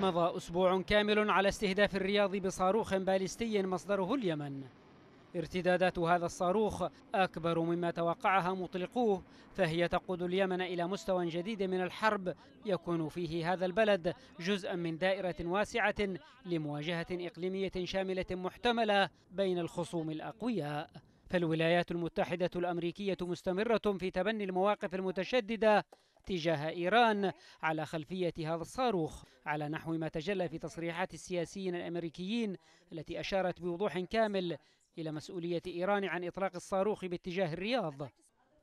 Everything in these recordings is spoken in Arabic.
مضى أسبوع كامل على استهداف الرياض بصاروخ باليستي مصدره اليمن ارتدادات هذا الصاروخ أكبر مما توقعها مطلقوه فهي تقود اليمن إلى مستوى جديد من الحرب يكون فيه هذا البلد جزءا من دائرة واسعة لمواجهة إقليمية شاملة محتملة بين الخصوم الأقوياء فالولايات المتحدة الأمريكية مستمرة في تبني المواقف المتشددة تجاه إيران على خلفية هذا الصاروخ على نحو ما تجلى في تصريحات السياسيين الأمريكيين التي أشارت بوضوح كامل إلى مسؤولية إيران عن إطلاق الصاروخ باتجاه الرياض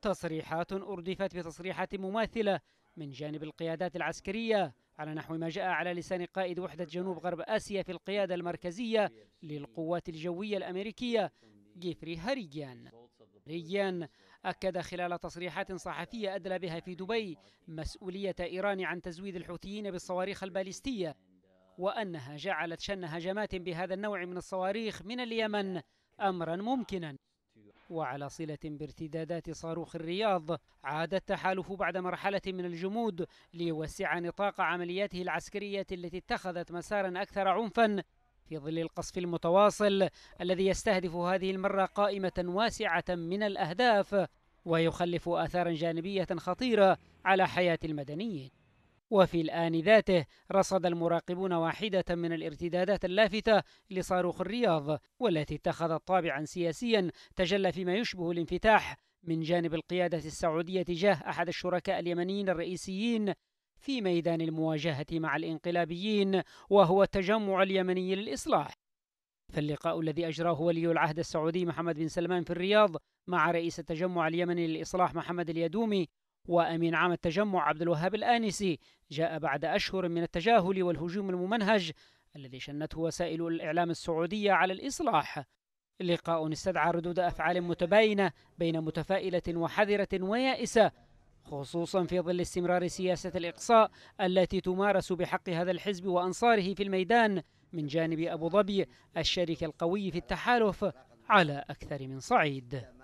تصريحات أردفت بتصريحات مماثلة من جانب القيادات العسكرية على نحو ما جاء على لسان قائد وحدة جنوب غرب آسيا في القيادة المركزية للقوات الجوية الأمريكية جيفري هاريجان أكد خلال تصريحات صحفية أدلى بها في دبي مسؤولية إيران عن تزويد الحوثيين بالصواريخ الباليستية وأنها جعلت شن هجمات بهذا النوع من الصواريخ من اليمن أمرا ممكنا وعلى صلة بارتدادات صاروخ الرياض عاد التحالف بعد مرحلة من الجمود ليوسع نطاق عملياته العسكرية التي اتخذت مسارا أكثر عنفا في ظل القصف المتواصل الذي يستهدف هذه المرة قائمة واسعة من الأهداف ويخلف آثارا جانبية خطيرة على حياة المدنيين وفي الآن ذاته رصد المراقبون واحدة من الارتدادات اللافتة لصاروخ الرياض والتي اتخذت طابعا سياسيا تجلى فيما يشبه الانفتاح من جانب القيادة السعودية تجاه أحد الشركاء اليمنيين الرئيسيين في ميدان المواجهة مع الانقلابيين وهو التجمع اليمني للإصلاح فاللقاء الذي أجراه ولي العهد السعودي محمد بن سلمان في الرياض مع رئيس التجمع اليمني للإصلاح محمد اليدومي وأمين عام التجمع عبد الوهاب الآنسي جاء بعد أشهر من التجاهل والهجوم الممنهج الذي شنته وسائل الإعلام السعودية على الإصلاح لقاء استدعى ردود أفعال متباينة بين متفائلة وحذرة ويائسة خصوصا في ظل استمرار سياسة الإقصاء التي تمارس بحق هذا الحزب وأنصاره في الميدان من جانب أبو ظبي الشريك القوي في التحالف على أكثر من صعيد